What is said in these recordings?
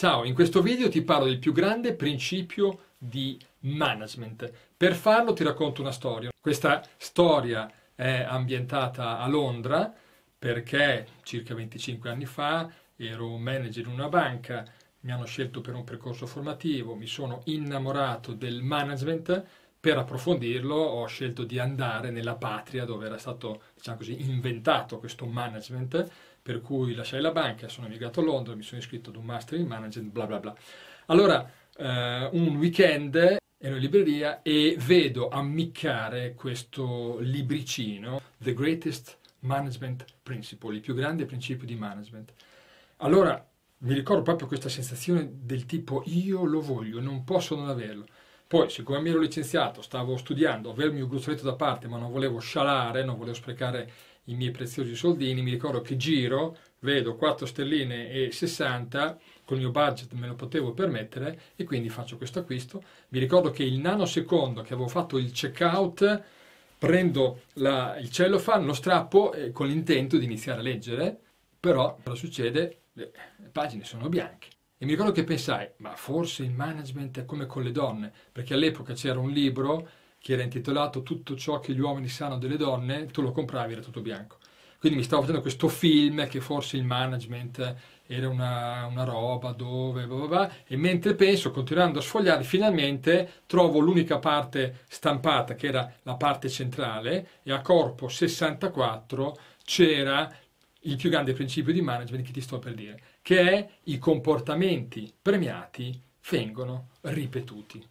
Ciao, in questo video ti parlo del più grande principio di management. Per farlo ti racconto una storia. Questa storia è ambientata a Londra perché circa 25 anni fa ero manager in una banca, mi hanno scelto per un percorso formativo, mi sono innamorato del management per approfondirlo ho scelto di andare nella patria dove era stato diciamo così, inventato questo management, per cui lasciai la banca, sono emigrato a Londra, mi sono iscritto ad un master in management, bla bla bla. Allora, eh, un weekend ero in libreria e vedo ammiccare questo libricino, The Greatest Management Principle, il più grande principio di management. Allora, mi ricordo proprio questa sensazione del tipo io lo voglio, non posso non averlo. Poi, siccome mi ero licenziato, stavo studiando, avevo il mio gruzzoletto da parte, ma non volevo scialare, non volevo sprecare i miei preziosi soldini, mi ricordo che giro, vedo 4 stelline e 60, col mio budget me lo potevo permettere e quindi faccio questo acquisto. Mi ricordo che il nanosecondo che avevo fatto il checkout, prendo la, il cellophane, lo strappo eh, con l'intento di iniziare a leggere, però cosa succede? Le pagine sono bianche. E mi ricordo che pensai, ma forse il management è come con le donne, perché all'epoca c'era un libro che era intitolato Tutto ciò che gli uomini sanno delle donne, tu lo compravi, era tutto bianco. Quindi mi stavo facendo questo film che forse il management era una, una roba dove... Blah, blah, blah, e mentre penso, continuando a sfogliare, finalmente trovo l'unica parte stampata, che era la parte centrale, e a corpo 64 c'era il più grande principio di management che ti sto per dire, che è i comportamenti premiati vengono ripetuti.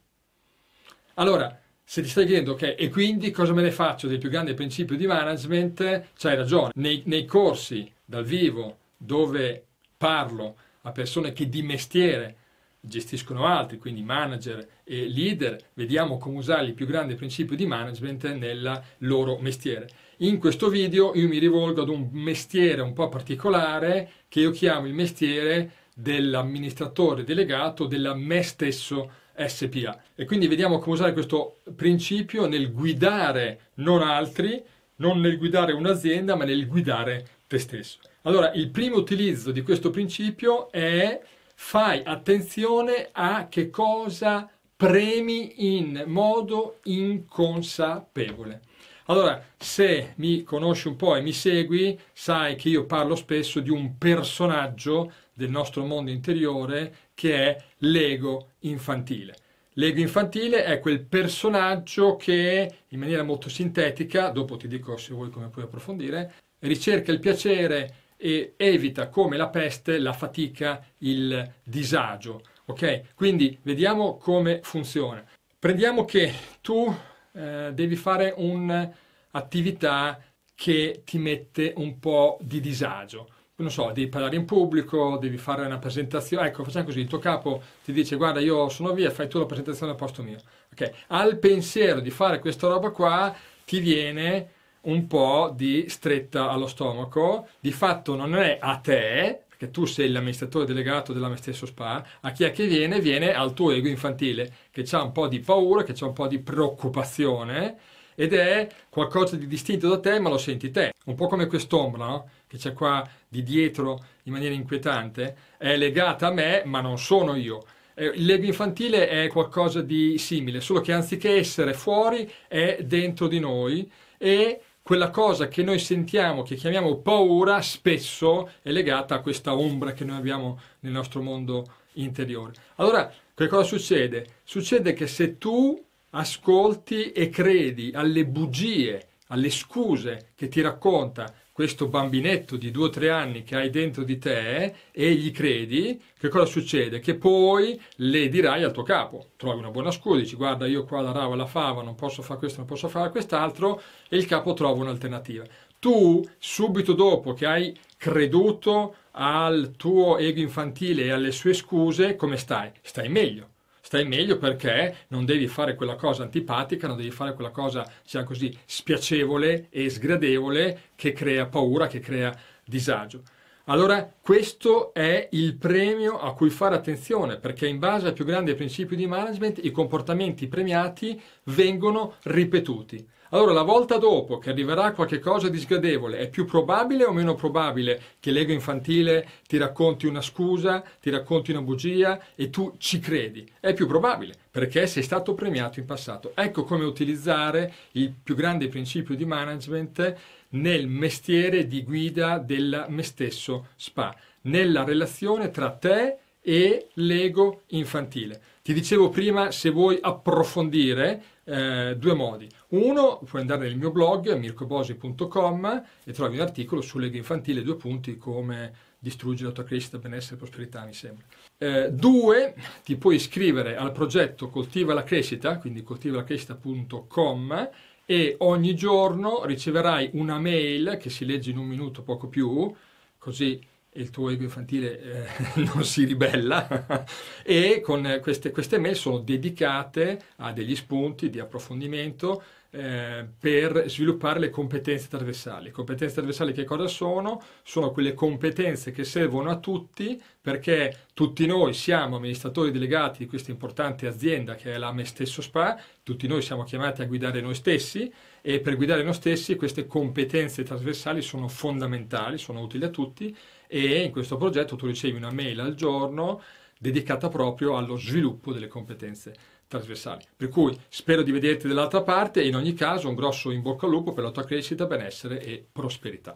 Allora, se ti stai chiedendo, ok, e quindi cosa me ne faccio del più grande principio di management, c'hai ragione. Nei, nei corsi dal vivo dove parlo a persone che di mestiere gestiscono altri, quindi manager e leader, vediamo come usare il più grande principio di management nel loro mestiere. In questo video io mi rivolgo ad un mestiere un po' particolare che io chiamo il mestiere dell'amministratore delegato della me stesso SPA. E quindi vediamo come usare questo principio nel guidare non altri, non nel guidare un'azienda, ma nel guidare te stesso. Allora, il primo utilizzo di questo principio è fai attenzione a che cosa premi in modo inconsapevole. Allora, se mi conosci un po' e mi segui, sai che io parlo spesso di un personaggio del nostro mondo interiore che è l'ego infantile. L'ego infantile è quel personaggio che, in maniera molto sintetica, dopo ti dico se vuoi come puoi approfondire, ricerca il piacere e evita come la peste la fatica, il disagio Ok? Quindi vediamo come funziona. Prendiamo che tu eh, devi fare un'attività che ti mette un po' di disagio. Non so, devi parlare in pubblico, devi fare una presentazione. Ecco, facciamo così: il tuo capo ti dice, guarda, io sono via, fai tu la presentazione al posto mio. Ok? Al pensiero di fare questa roba qua ti viene un po' di stretta allo stomaco. Di fatto non è a te, che tu sei l'amministratore delegato della stesso SPA, a chi è che viene? Viene al tuo ego infantile, che ha un po' di paura, che ha un po' di preoccupazione, ed è qualcosa di distinto da te, ma lo senti te. Un po' come quest'ombra, no? che c'è qua di dietro in maniera inquietante, è legata a me, ma non sono io. Eh, L'ego infantile è qualcosa di simile, solo che anziché essere fuori è dentro di noi e quella cosa che noi sentiamo, che chiamiamo paura, spesso è legata a questa ombra che noi abbiamo nel nostro mondo interiore. Allora, che cosa succede? Succede che se tu ascolti e credi alle bugie, alle scuse che ti racconta questo bambinetto di 2-3 anni che hai dentro di te e gli credi, che cosa succede? Che poi le dirai al tuo capo, trovi una buona scusa, dici guarda io qua la rava la fava, non posso fare questo, non posso fare quest'altro e il capo trova un'alternativa. Tu subito dopo che hai creduto al tuo ego infantile e alle sue scuse, come stai? Stai meglio stai meglio perché non devi fare quella cosa antipatica, non devi fare quella cosa, diciamo così, spiacevole e sgradevole che crea paura, che crea disagio. Allora questo è il premio a cui fare attenzione perché in base al più grande principio di management i comportamenti premiati vengono ripetuti. Allora, la volta dopo che arriverà qualcosa di sgradevole, è più probabile o meno probabile che l'ego infantile ti racconti una scusa, ti racconti una bugia e tu ci credi? È più probabile perché sei stato premiato in passato. Ecco come utilizzare il più grande principio di management nel mestiere di guida del me stesso spa, nella relazione tra te e e l'ego infantile. Ti dicevo prima, se vuoi approfondire, eh, due modi. Uno, puoi andare nel mio blog mircobosi.com e trovi un articolo sull'ego infantile, due punti come distruggere la tua crescita, benessere e prosperità, mi sembra. Eh, due, ti puoi iscrivere al progetto Coltiva la crescita, quindi coltivalacrescita.com e ogni giorno riceverai una mail che si legge in un minuto, poco più, così il tuo ego infantile eh, non si ribella e con queste, queste mail sono dedicate a degli spunti di approfondimento eh, per sviluppare le competenze trasversali. Competenze trasversali che cosa sono? Sono quelle competenze che servono a tutti perché tutti noi siamo amministratori delegati di questa importante azienda che è la Me Stesso Spa, tutti noi siamo chiamati a guidare noi stessi e per guidare noi stessi queste competenze trasversali sono fondamentali, sono utili a tutti e in questo progetto tu ricevi una mail al giorno dedicata proprio allo sviluppo delle competenze trasversali. Per cui spero di vederti dall'altra parte e in ogni caso un grosso in bocca al lupo per la tua crescita, benessere e prosperità.